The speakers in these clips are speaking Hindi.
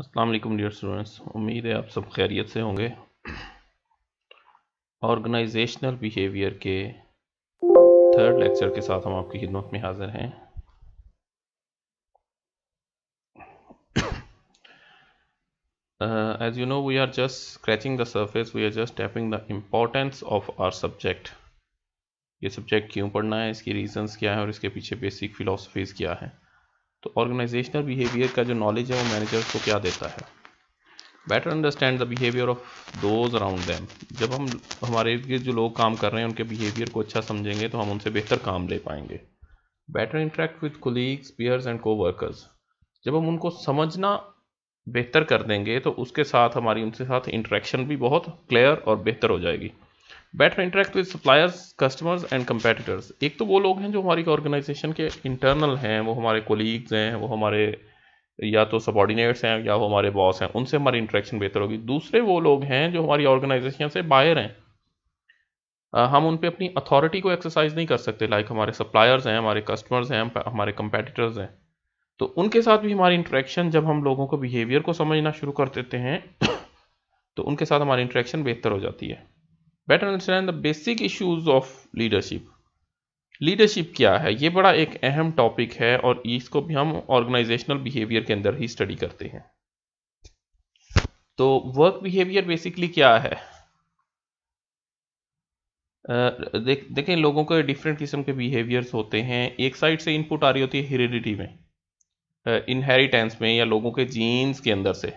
असलम डियर स्टूडेंट्स उम्मीद है आप सब खैरियत से होंगे ऑर्गेनाइजेशनल बिहेवियर के थर्ड लेक्चर के साथ हम आपकी खिदमत में हाज़िर हैं as you know we are just scratching the surface we are just tapping the importance of our subject ये सब्जेक्ट क्यों पढ़ना है इसकी रीजंस क्या है और इसके पीछे बेसिक फिलोसफीज़ क्या है तो ऑर्गेनाइजेशनल बिहेवियर का जो नॉलेज है वो मैनेजर्स को क्या देता है better understand the behaviour of those around them जब हम हमारे जो लोग काम कर रहे हैं उनके बिहेवियर को अच्छा समझेंगे तो हम उनसे बेहतर काम ले पाएंगे better interact with colleagues peers and coworkers जब हम उनको समझना बेहतर कर देंगे तो उसके साथ हमारी उनके साथ इंटरेक्शन भी बहुत क्लियर और बेहतर हो जाएगी better interact with suppliers customers and competitors एक तो वो लोग हैं जो हमारी ऑर्गेनाइजेशन के इंटरनल हैं वो हमारे कोलीग्स हैं वो हमारे या तो सबॉर्डिनेट्स हैं या वो हमारे बॉस हैं उनसे हमारी इंटरेक्शन बेहतर होगी दूसरे वो लोग हैं जो हमारी ऑर्गेनाइजेशन से बाहर हैं हम उन पर अपनी अथॉरिटी को एक्सरसाइज नहीं कर सकते लाइक हमारे सप्लायर्स हैं हमारे कस्टमर्स हैं हमारे कंपेटिटर्स हैं तो उनके साथ भी हमारी इंटरेक्शन जब हम लोगों को बिहेवियर को समझना शुरू कर देते हैं तो उनके साथ हमारी इंटरेक्शन बेहतर हो जाती है better understand the basic issues of leadership leadership क्या है ये बड़ा एक अहम टॉपिक है और इसको भी हम ऑर्गेनाइजेशनल बिहेवियर के अंदर ही स्टडी करते हैं तो वर्क बिहेवियर बेसिकली क्या है देख देखें लोगों के डिफरेंट किस्म के बिहेवियर्स होते हैं एक साइड से इनपुट आ रही होती है हेरिडिटी में इनहेरिटेंस में या लोगों के जीन्स के अंदर से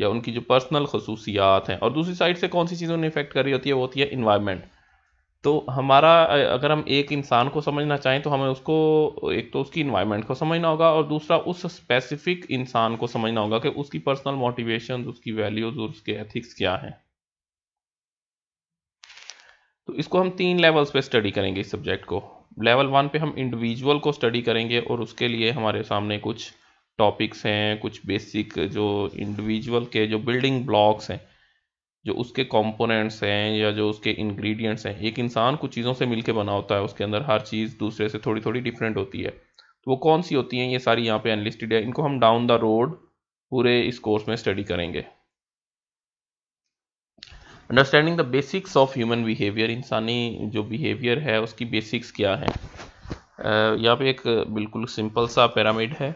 या उनकी जो पर्सनल खसूसियात हैं और दूसरी साइड से कौन सी चीज़ें उन्हें इफेक्ट कर रही होती है वो होती है इन्वायरमेंट तो हमारा अगर हम एक इंसान को समझना चाहें तो हमें उसको एक तो उसकी इन्वायरमेंट को समझना होगा और दूसरा उस स्पेसिफिक इंसान को समझना होगा कि उसकी पर्सनल मोटिवेशन उसकी वैल्यूज़ और उसके एथिक्स क्या हैं तो इसको हम तीन लेवल्स पे स्टडी करेंगे इस सब्जेक्ट को लेवल वन पे हम इंडिविजुअल को स्टडी करेंगे और उसके लिए हमारे सामने कुछ टॉपिक्स हैं कुछ बेसिक जो इंडिविजुअल के जो बिल्डिंग ब्लॉक्स हैं जो उसके कंपोनेंट्स हैं या जो उसके इंग्रेडिएंट्स हैं एक इंसान कुछ चीज़ों से मिलके बना होता है उसके अंदर हर चीज़ दूसरे से थोड़ी थोड़ी डिफरेंट होती है तो वो कौन सी होती हैं ये सारी यहाँ पे अनलिस्टेड है इनको हम डाउन द रोड पूरे इस कोर्स में स्टडी करेंगे understanding the basics of human behaviour इंसानी जो बिहेवियर है उसकी बेसिक्स क्या है यहाँ पे एक बिल्कुल सिंपल सा पैरामिड है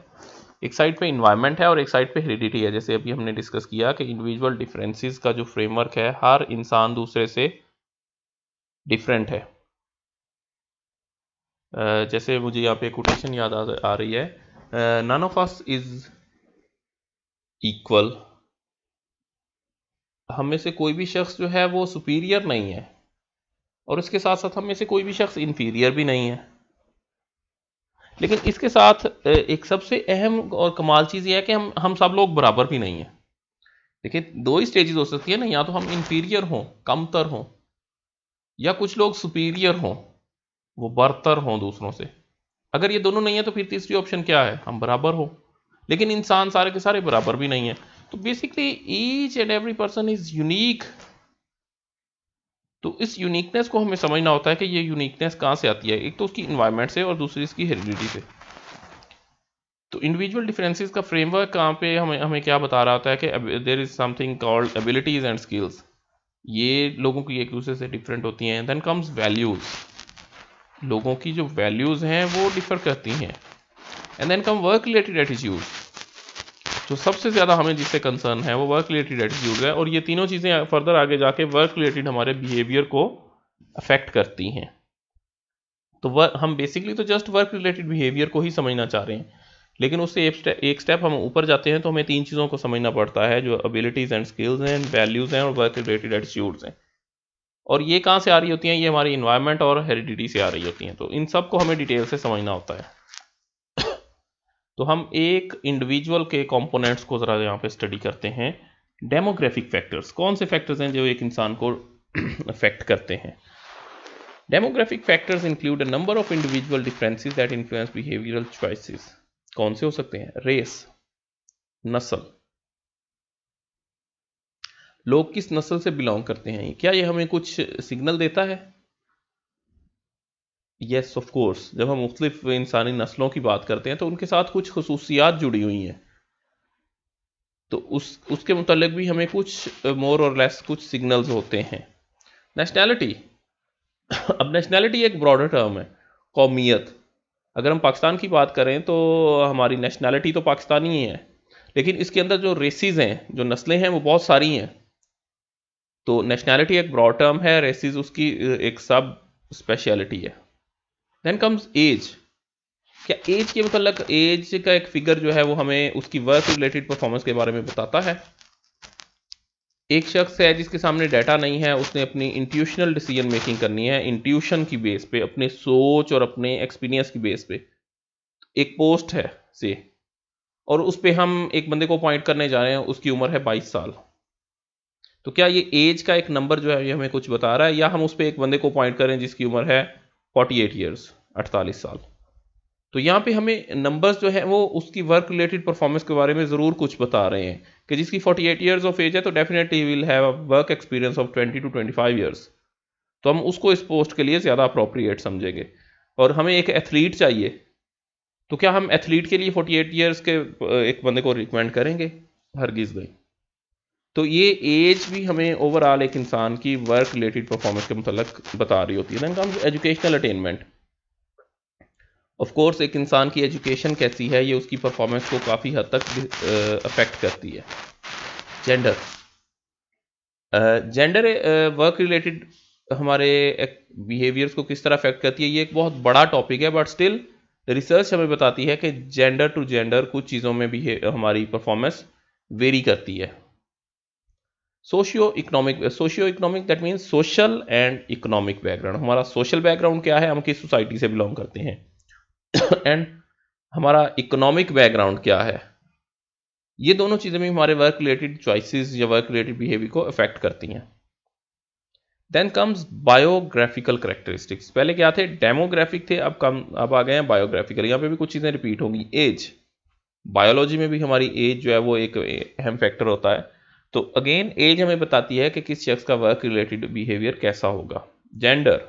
एक साइड पे इन्वायरमेंट है और एक साइड पे हेरिडिटी है जैसे अभी हमने डिस्कस किया कि इंडिविजुअल डिफरेंसेस का जो फ्रेमवर्क है हर इंसान दूसरे से डिफरेंट है जैसे मुझे यहाँ पे कोटेशन याद आ, रही है none of us is equal हम में से कोई भी शख्स जो है वो सुपीरियर नहीं है और इसके साथ साथ हम में से कोई भी शख्स इन्फीरियर भी नहीं है लेकिन इसके साथ एक सबसे अहम और कमाल चीज़ यह है कि हम हम सब लोग बराबर भी नहीं हैं देखिए दो ही स्टेजेस हो सकती है ना या तो हम इंफीरियर हों कमतर हों या कुछ लोग सुपीरियर हों वो बरतर हों दूसरों से अगर ये दोनों नहीं है तो फिर तीसरी ऑप्शन क्या है हम बराबर हो लेकिन इंसान सारे के सारे बराबर भी नहीं है तो basically each and every person is unique तो इस यूनिकनेस को हमें समझना होता है कि ये यूनिकनेस कहाँ से आती है एक तो उसकी इन्वायरमेंट से और दूसरी इसकी हेरिडिटी से तो इंडिविजुअल डिफरेंसेस का फ्रेमवर्क कहाँ पे हमें हमें क्या बता रहा होता है कि there is something called abilities and skills ये लोगों की एक दूसरे से डिफरेंट होती हैं देन कम्स वैल्यूज़ लोगों की जो वैल्यूज़ हैं वो डिफ़र करती हैं and then come work related attitude जो सबसे ज़्यादा हमें जिससे कंसर्न है वो वर्क रिलेटेड एटीट्यूड है और ये तीनों चीज़ें फर्दर आगे जाके वर्क रिलेटेड हमारे बिहेवियर को अफेक्ट करती हैं तो वर, हम बेसिकली तो जस्ट वर्क रिलेटेड बिहेवियर को ही समझना चाह रहे हैं लेकिन उससे एक स्टेप हम ऊपर जाते हैं तो हमें तीन चीज़ों को समझना पड़ता है जो अबिलिटीज़ एंड स्किल्स हैं वैल्यूज़ हैं और वर्क रिलेटेड एटीट्यूड्स हैं और ये कहाँ से आ रही होती हैं ये हमारी इन्वायरमेंट और हेरिडिटी से आ रही होती हैं तो इन सब को हमें डिटेल से समझना होता है तो हम एक इंडिविजुअल के कंपोनेंट्स को ज़रा यहाँ पे स्टडी करते हैं डेमोग्राफिक फैक्टर्स कौन से फैक्टर्स हैं जो एक इंसान को अफेक्ट करते हैं demographic factors include a number of individual differences that influence behavioural choices कौन से हो सकते हैं रेस नस्ल लोग किस नस्ल से बिलोंग करते हैं क्या ये हमें कुछ सिग्नल देता है येस ऑफ कोर्स जब हम मुख्तलिफ इंसानी नस्लों की बात करते हैं तो उनके साथ कुछ खसूसियात जुड़ी हुई हैं तो उस उसके मतलब भी हमें कुछ मोर और लेस कुछ सिग्नल्स होते हैं नेशनैलिटी अब नेशनैलिटी एक ब्रॉडर टर्म है कौमियत अगर हम पाकिस्तान की बात करें तो हमारी नेशनैलिटी तो पाकिस्तानी ही है लेकिन इसके अंदर जो रेसिस हैं जो नस्लें हैं वो बहुत सारी हैं तो नेशनैलिटी एक ब्रॉड टर्म है रेसिस उसकी एक सब स्पेशलिटी है देन कम्स एज क्या एज के मतलब एज का एक फिगर जो है वो हमें उसकी वर्क रिलेटेड परफॉर्मेंस के बारे में बताता है एक शख्स है जिसके सामने डाटा नहीं है उसने अपनी इंट्यूशनल डिसीजन मेकिंग करनी है इंट्यूशन की बेस पे अपने सोच और अपने एक्सपीरियंस की बेस पे एक पोस्ट है से और उस पर हम एक बंदे को अपॉइंट करने जा रहे हैं उसकी उम्र है बाईस साल तो क्या ये एज का एक नंबर जो है ये हमें कुछ बता रहा है या हम उस पर एक बंदे को अपॉइंट करें जिसकी उम्र है फोर्टी एट ईयर्स 48 साल तो यहाँ पे हमें नंबर्स जो है वो उसकी वर्क रिलेटेड परफॉर्मेंस के बारे में ज़रूर कुछ बता रहे हैं कि जिसकी 48 इयर्स ऑफ एज है तो definitely will have work experience of 20 to 25 years तो हम उसको इस पोस्ट के लिए ज़्यादा अप्रोप्रिएट समझेंगे और हमें एक एथलीट चाहिए तो क्या हम एथलीट के लिए 48 ईयर्स के एक बंदे को रिकमेंड करेंगे हरगिज़ गई तो ये एज भी हमें ओवरऑल एक इंसान की वर्क रिलेटेड परफॉर्मेंस के मतलब बता रही होती है ना एजुकेशनल अटेनमेंट ऑफ कोर्स एक इंसान की एजुकेशन कैसी है ये उसकी परफॉर्मेंस को काफ़ी हद तक अफेक्ट करती है जेंडर जेंडर वर्क रिलेटेड हमारे बिहेवियर्स को किस तरह अफेक्ट करती है ये एक बहुत बड़ा टॉपिक है बट स्टिल रिसर्च हमें बताती है कि जेंडर टू जेंडर कुछ चीज़ों में भी हमारी परफॉर्मेंस वेरी करती है socio economic socio economic that means social and economic background हमारा सोशल बैकग्राउंड क्या है हम किस सोसाइटी से बिलोंग करते हैं एंड हमारा इकोनॉमिक बैकग्राउंड क्या है ये दोनों चीज़ें भी हमारे वर्क रिलेटेड चॉइसेस या वर्क रिलेटेड बिहेवियर को अफेक्ट करती हैं देन कम्स बायोग्राफिकल करेक्टरिस्टिक्स पहले क्या थे डेमोग्राफिक थे अब कम अब आ गए हैं बायोग्राफिकल यहाँ पे भी कुछ चीज़ें रिपीट होंगी एज बायोलॉजी में भी हमारी एज जो है वो एक अहम फैक्टर होता है तो अगेन एज हमें बताती है कि किस शख्स का वर्क रिलेटेड बिहेवियर कैसा होगा gender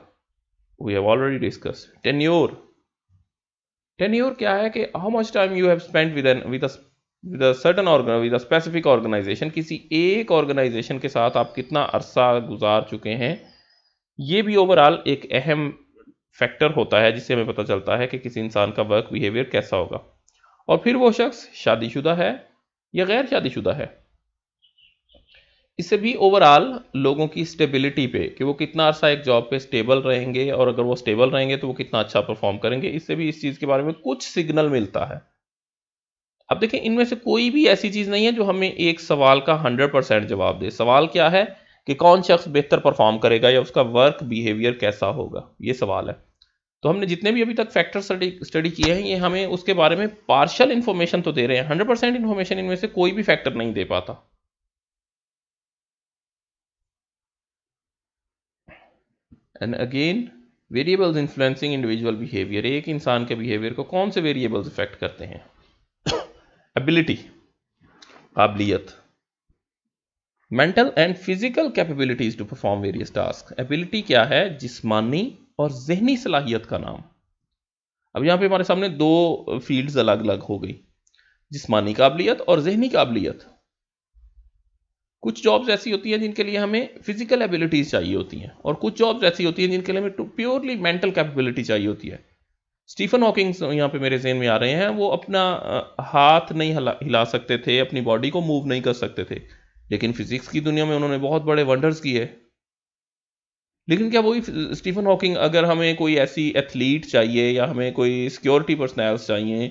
we have already discuss tenure tenure क्या है कि how much time you have spend with with with certain with specific organisation किसी एक ऑर्गेनाइजेशन के साथ आप कितना अरसा गुजार चुके हैं ये भी ओवरऑल एक अहम फैक्टर होता है जिससे हमें पता चलता है कि किसी इंसान का वर्क बिहेवियर कैसा होगा और फिर वो शख्स शादीशुदा है या गैर शादीशुदा है इससे भी ओवरऑल लोगों की स्टेबिलिटी पे कि वो कितना अर्सा एक जॉब पे स्टेबल रहेंगे और अगर वो स्टेबल रहेंगे तो वो कितना अच्छा परफॉर्म करेंगे इससे भी इस चीज़ के बारे में कुछ सिग्नल मिलता है अब देखें इनमें से कोई भी ऐसी चीज़ नहीं है जो हमें एक सवाल का हंड्रेड परसेंट जवाब दे सवाल क्या है कि कौन शख्स बेहतर परफॉर्म करेगा या उसका वर्क बिहेवियर कैसा होगा ये सवाल है तो हमने जितने भी अभी तक फैक्टर स्टडी स्टडी किए हैं ये हमें उसके बारे में पार्शल इन्फॉर्मेशन तो दे रहे हैं हंड्रेड परसेंट इन्फॉर्मेशन इनमें से कोई भी फैक्टर नहीं दे पाता and again variables influencing individual behaviour एक इंसान के बिहेवियर को कौन से वेरिएबल्स इफेक्ट करते हैं एबिलिटी काबिलियत mental and physical capabilities to perform various task ability क्या है जिस्मानी और जहनी सलाहियत का नाम अब यहां पे हमारे सामने दो फील्ड्स अलग अलग हो गई जिस्मानी काबिलियत और जहनी काबिलियत कुछ जॉब्स ऐसी होती हैं जिनके लिए हमें फिजिकल एबिलिटीज चाहिए होती हैं और कुछ जॉब्स ऐसी होती हैं जिनके लिए हमें प्योरली मेंटल कैपेबिलिटी चाहिए होती है स्टीफन हॉकिंग्स यहाँ पे मेरे जहन में आ रहे हैं वो अपना हाथ नहीं हिला हिला सकते थे अपनी बॉडी को मूव नहीं कर सकते थे लेकिन फिजिक्स की दुनिया में उन्होंने बहुत बड़े वंडर्स किए लेकिन क्या वही स्टीफन हॉकिंग अगर हमें कोई ऐसी एथलीट चाहिए या हमें कोई सिक्योरिटी पर्सनैल्स चाहिए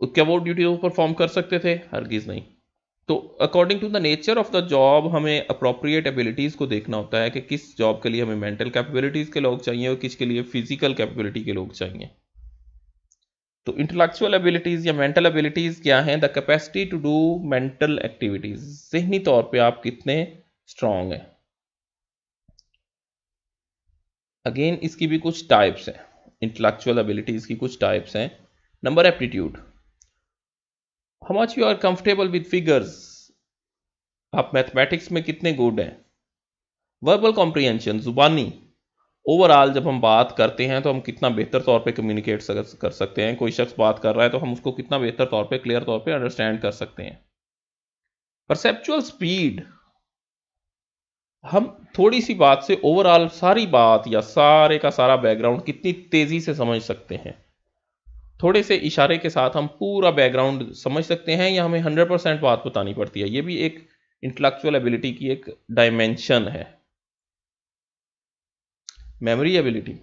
तो क्या वो ड्यूटी परफॉर्म कर सकते थे हर नहीं तो according to the nature of the job हमें अप्रोप्रिएट एबिलिटीज़ को देखना होता है कि किस जॉब के लिए हमें मेंटल कैपेबिलिटीज़ के लोग चाहिए और किसके लिए फिजिकल कैपेबिलिटी के लोग चाहिए तो इंटेलेक्चुअल एबिलिटीज़ या मेंटल एबिलिटीज़ क्या हैं the capacity to do mental activities जहनी तौर पे आप कितने स्ट्रांग हैं अगेन इसकी भी कुछ टाइप्स हैं इंटेलेक्चुअल एबिलिटीज़ की कुछ टाइप्स हैं number aptitude how much you are comfortable with figures आप मैथमेटिक्स में कितने गुड हैं वर्बल कॉम्प्रीहेंशन जुबानी ओवरऑल जब हम बात करते हैं तो हम कितना बेहतर तौर पे कम्युनिकेट कर सकते हैं कोई शख्स बात कर रहा है तो हम उसको कितना बेहतर तौर पे क्लियर तौर पे अंडरस्टैंड कर सकते हैं परसेप्चुअल स्पीड हम थोड़ी सी बात से ओवरऑल सारी बात या सारे का सारा बैकग्राउंड कितनी तेज़ी से समझ सकते हैं थोड़े से इशारे के साथ हम पूरा बैकग्राउंड समझ सकते हैं या हमें हंड्रेड परसेंट बात बतानी पड़ती है ये भी एक इंटेलेक्चुअल एबिलिटी की एक डायमेंशन है मेमोरी एबिलिटी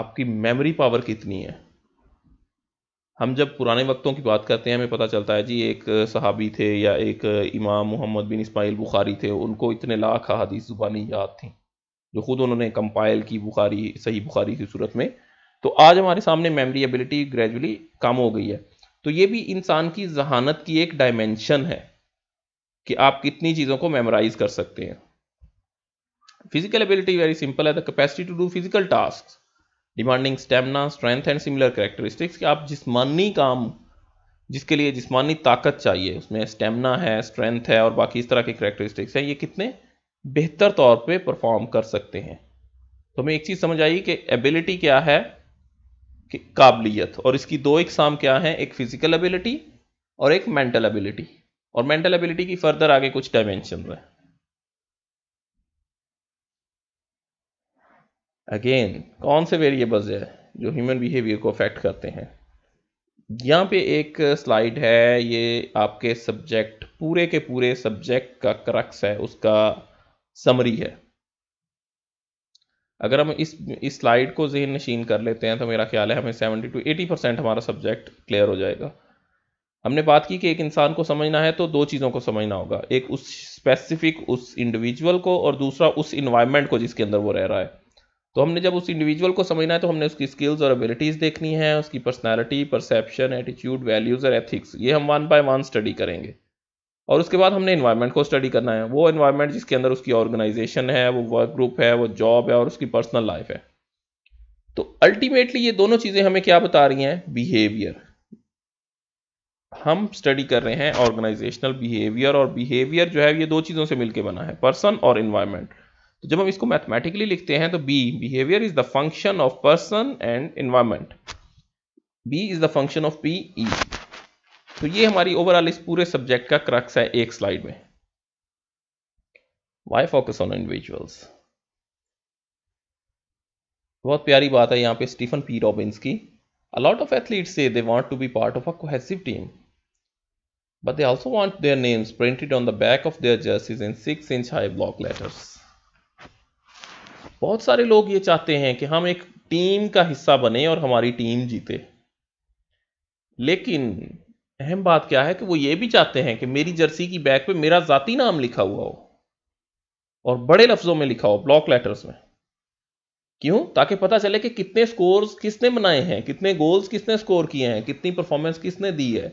आपकी मेमोरी पावर कितनी है हम जब पुराने वक्तों की बात करते हैं हमें पता चलता है जी एक सहाबी थे या एक इमाम मोहम्मद बिन इस्माइल बुखारी थे उनको इतने लाख अहादीस ज़ुबानी याद थी जो ख़ुद उन्होंने कंपाइल की बुखारी सही बुखारी की सूरत में तो आज हमारे सामने मेमोरी एबिलिटी ग्रेजुअली कम हो गई है तो ये भी इंसान की जहानत की एक डायमेंशन है कि आप कितनी चीज़ों को मेमोराइज कर सकते हैं फिजिकल एबिलिटी वेरी सिंपल है the capacity to do physical task demanding stamina strength and similar characteristics कि आप जिसमानी काम जिसके लिए जिसमानी ताकत चाहिए उसमें स्टेमिना है स्ट्रेंथ है और बाकी इस तरह के करेक्टरिस्टिक्स हैं ये कितने बेहतर तौर पे परफॉर्म कर सकते हैं तो हमें एक चीज़ समझ आई कि एबिलिटी क्या है काबिलियत और इसकी दो इकसाम क्या हैं एक फ़िज़िकल एबिलिटी और एक मेंटल एबिलिटी और मेंटल एबिलिटी की फर्दर आगे कुछ डायमेंशन है अगेन कौन से वेरिएबल्स है जो ह्यूमन बिहेवियर को अफेक्ट करते हैं यहाँ पे एक स्लाइड है ये आपके सब्जेक्ट पूरे के पूरे सब्जेक्ट का क्रक्स है उसका समरी है अगर हम इस इस स्लाइड को जहन नशीन कर लेते हैं तो मेरा ख्याल है हमें सेवेंटी टू एटी परसेंट हमारा सब्जेक्ट क्लियर हो जाएगा हमने बात की कि एक इंसान को समझना है तो दो चीज़ों को समझना होगा एक उस स्पेसिफिक उस इंडिविजुअल को और दूसरा उस इन्वायरमेंट को जिसके अंदर वो रह रहा है तो हमने जब उस इंडिविजुअल को समझना है तो हमने उसकी स्किल्स और एबिलिटीज़ देखनी है उसकी पर्सनैलिटी परसेप्शन एटीट्यूड वैल्यूज़ और एथिक्स ये हम वन बाय वन स्टडी करेंगे और उसके बाद हमने इन्वायरमेंट को स्टडी करना है वो इन्वायरमेंट जिसके अंदर उसकी ऑर्गेनाइजेशन है वो वर्क ग्रुप है वो जॉब है और उसकी पर्सनल लाइफ है तो अल्टीमेटली ये दोनों चीज़ें हमें क्या बता रही हैं बिहेवियर हम स्टडी कर रहे हैं ऑर्गेनाइजेशनल बिहेवियर और बिहेवियर जो है ये दो चीज़ों से मिलकर बना है पर्सन और इन्वायरमेंट तो जब हम इसको मैथमेटिकली लिखते हैं तो B behaviour is the function of person and environment B is the function of P E तो ये हमारी ओवरऑल इस पूरे सब्जेक्ट का क्रक्स है एक स्लाइड में वाई फोकस ऑन इंडिविजुअल्स बहुत प्यारी बात है यहाँ पे स्टीफन पी रॉबिन्स की अ लॉट ऑफ एथलीट्स से they want to be part of a cohesive team but they also want their names printed on the back of their jerseys in six inch high block letters बहुत सारे लोग ये चाहते हैं कि हम एक टीम का हिस्सा बने और हमारी टीम जीते लेकिन अहम बात क्या है कि वो ये भी चाहते हैं कि मेरी जर्सी की बैक पे मेरा ज़ाती नाम लिखा हुआ हो और बड़े लफ्ज़ों में लिखा हो ब्लॉक लेटर्स में क्यों ताकि पता चले कि कितने स्कोर्स किसने बनाए हैं कितने गोल्स किसने स्कोर किए हैं कितनी परफॉर्मेंस किसने दी है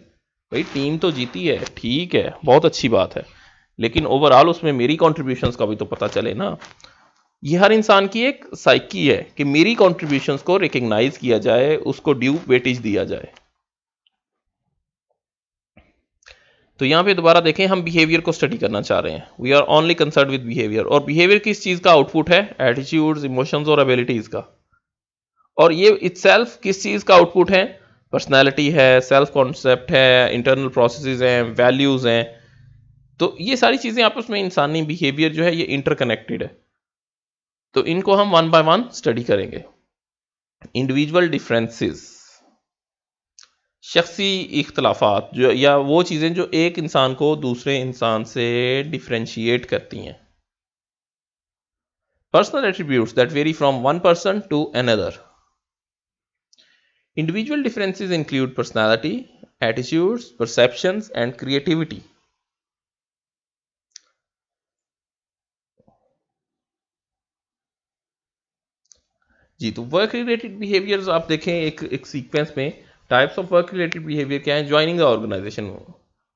भाई टीम तो जीती है ठीक है बहुत अच्छी बात है लेकिन ओवरऑल उसमें मेरी कॉन्ट्रीब्यूशन का भी तो पता चले ना ये हर इंसान की एक साइकी है कि मेरी कॉन्ट्रीब्यूशन को रिकग्नाइज किया जाए उसको ड्यू वेटेज दिया जाए तो यहाँ पे दोबारा देखें हम बिहेवियर को स्टडी करना चाह रहे हैं we are only concern with behaviour और बिहेवियर किस चीज़ का आउटपुट है एटीट्यूड्स इमोशंस और एबिलिटीज़ का और ये इट्सल्फ किस चीज़ का आउटपुट है पर्सनैलिटी है सेल्फ कॉन्सेप्ट है इंटरनल प्रोसेस हैं वैल्यूज़ हैं तो ये सारी चीज़ें आपस में इंसानी बिहेवियर जो है ये इंटरकनेक्टेड है तो इनको हम वन बाय वन स्टडी करेंगे इंडिविजुअल डिफरेंसेस शख्सी इख्तलाफात जो या वो चीज़ें जो एक इंसान को दूसरे इंसान से डिफ्रेंशिएट करती हैं personal attribute that vary from one person to another individual differences include personality attitudes perceptions and creativity जी तो वर्क रिलेटेड बिहेवियर्स आप देखें एक एक सीक्वेंस में types of work related behaviour क्या है ज्वाइनिंग द ऑर्गेनाइजेशन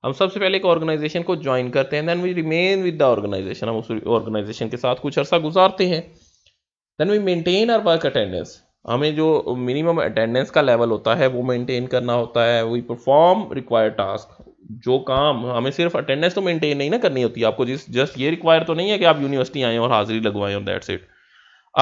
हम सबसे पहले एक ऑर्गेनाइजेशन को ज्वाइन करते हैं then we remain with the organisation हम उस ऑर्गेनाइजेशन के साथ कुछ अर्सा गुजारते हैं then we maintain our work attendance हमें जो मिनिमम अटेंडेंस का लेवल होता है वो मेंटेन करना होता है वी परफॉर्म रिक्वायर्ड टास्क जो काम हमें सिर्फ अटेंडेंस तो मेंटेन नहीं ना करनी होती आपको जिस जस्ट ये रिक्वायर तो नहीं है कि आप यूनिवर्सिटी आएँ और हाजिरी लगवाएं और दैट्स इट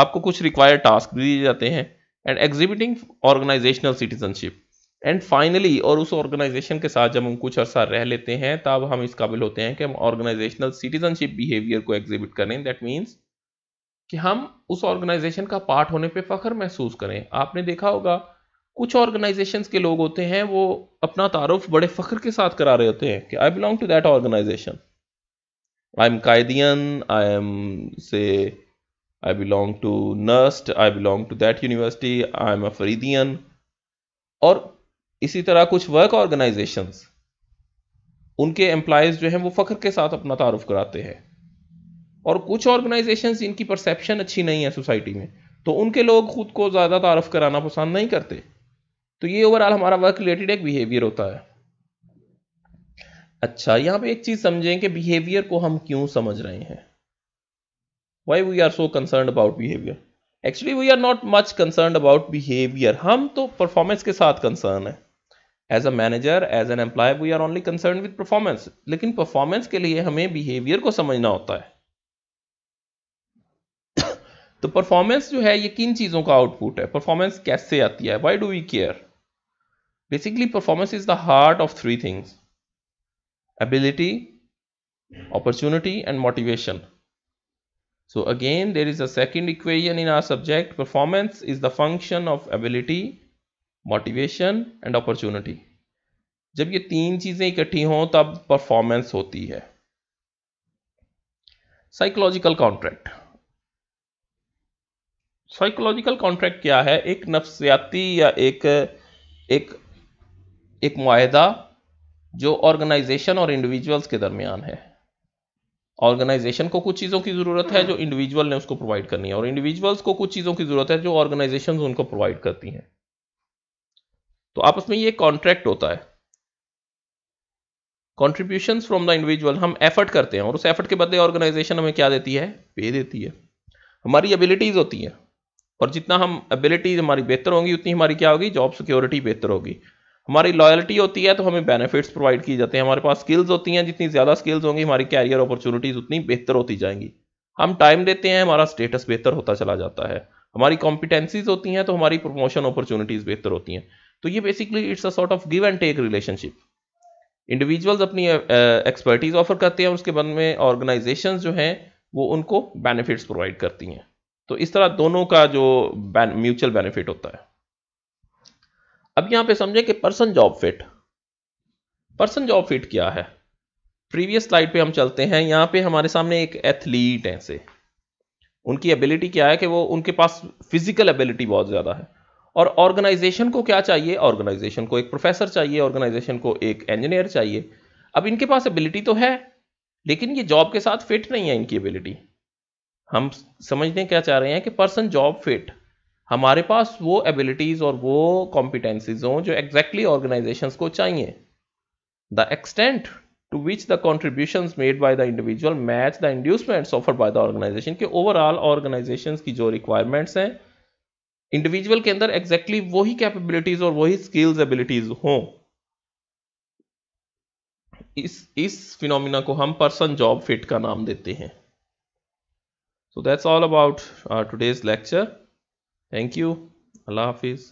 आपको कुछ रिक्वायर्ड टास्क दिए जाते हैं and exhibiting organisational citizenship and finally और उस ऑर्गेनाइजेशन के साथ जब हम कुछ अरसा रह लेते हैं तब हम इस काबिल होते हैं कि हम ऑर्गेनाइजेशनल सिटीजनशिप बिहेवियर को एग्जिबिट करें दैट मीन्स कि हम उस ऑर्गेनाइजेशन का पार्ट होने पे फख्र महसूस करें आपने देखा होगा कुछ ऑर्गेनाइजेशंस के लोग होते हैं वो अपना तारुफ बड़े फ़ख्र के साथ करा रहे होते हैं कि I belong to that organisation I am Quaidian I am say I belong to NUST I belong to that university I am a Faridian और इसी तरह कुछ वर्क ऑर्गेनाइजेशन उनके एम्प्लॉयज़ जो हैं वो फ़ख्र के साथ अपना तारुफ कराते हैं और कुछ ऑर्गेनाइजेशन जिनकी परसेप्शन अच्छी नहीं है सोसाइटी में तो उनके लोग ख़ुद को ज़्यादा तारफ़ कराना पसंद नहीं करते तो ये ओवरऑल हमारा वर्क रिलेटेड एक बिहेवियर होता है अच्छा यहाँ पे एक चीज़ समझें कि बिहेवियर को हम क्यों समझ रहे हैं why we are so concern about behaviour actually we are not much concern about behaviour हम तो परफॉर्मेंस के साथ कंसर्न है as a manager as an employ we are only concern with performance लेकिन परफॉर्मेंस के लिए हमें बिहेवियर को समझना होता है तो परफॉर्मेंस जो है ये किन चीज़ों का आउटपुट है परफॉर्मेंस कैसे आती है why do we care basically performance is the heart of three things ability opportunity and motivation so again there is a second equation in our subject performance is the function of ability motivation and opportunity जब ये तीन चीज़ें इकट्ठी हों तब परफॉर्मेंस होती है साइकोलॉजिकल कॉन्ट्रैक्ट साइकोलॉजिकल कॉन्ट्रैक्ट क्या है एक नफ्सियाती या एक एक एक माहदा जो ऑर्गेनाइजेशन और इंडिविजुअल्स के दरमियान है ऑर्गेनाइजेशन को कुछ चीज़ों की ज़रूरत है जो इंडिविजुअल ने उसको प्रोवाइड करनी है और इंडिविजुअल्स को कुछ चीज़ों की ज़रूरत है जो ऑर्गेनाइजेशन उनको प्रोवाइड करती हैं तो आपस में ये कॉन्ट्रैक्ट होता है कॉन्ट्रीब्यूशन फ्रॉम द इंडिविजुअल हम एफर्ट करते हैं और उस एफर्ट के बदले ऑर्गेनाइजेशन हमें क्या देती है पे देती है हमारी एबिलिटीज होती हैं और जितना हम एबिलिटीज हमारी बेहतर होंगी उतनी हमारी क्या होगी जॉब सिक्योरिटी बेहतर होगी हमारी लॉयल्टी होती है तो हमें बेनिफिट्स प्रोवाइड किए जाते हैं हमारे पास स्किल्स होती हैं जितनी ज़्यादा स्किल्स होंगी हमारी कैरियर अपॉर्चुनिटीज़ उतनी बेहतर होती जाएंगी हम टाइम देते हैं हमारा स्टेटस बेहतर होता चला जाता है हमारी कॉम्पिटेंसीज होती हैं तो हमारी प्रमोशन अपॉर्चुनिटीज़ बेहतर होती हैं तो ये basically it's a sort of give and take relationship individuals अपनी एक्सपर्टीज uh, ऑफर करते हैं और उसके बाद में ऑर्गेनाइजेशन जो हैं वो उनको बेनिफिट्स प्रोवाइड करती हैं तो इस तरह दोनों का जो म्यूचुअल बेनिफिट होता है अब यहाँ पे समझें कि person job fit person job fit क्या है प्रीवियस स्लाइड पे हम चलते हैं यहाँ पे हमारे सामने एक एथलीट है से उनकी एबिलिटी क्या है कि वो उनके पास फिजिकल एबिलिटी बहुत ज़्यादा है और ऑर्गेनाइजेशन को क्या चाहिए ऑर्गेनाइजेशन को एक प्रोफेसर चाहिए ऑर्गेनाइजेशन को एक इंजीनियर चाहिए अब इनके पास एबिलिटी तो है लेकिन ये जॉब के साथ फिट नहीं है इनकी एबिलिटी हम समझने क्या चाह रहे हैं कि पर्सन जॉब फिट हमारे पास वो एबिलिटीज़ और वो कॉम्पिटेंसीज हों जो एग्जैक्टली exactly ऑर्गेनाइजेशंस को चाहिए the extent to which the contribution made by the individual match the inducements offer by the organisation के ओवरऑल ऑर्गेनाइजेशन की जो रिक्वायरमेंट्स हैं इंडिविजुअल के अंदर एग्जैक्टली exactly वही कैपेबिलिटीज और वही स्किल्स एबिलिटीज हो इस इस फिनोमिना को हम पर्सन जॉब फिट का नाम देते हैं so that's all about today's lecture thank you Allah हाफिज़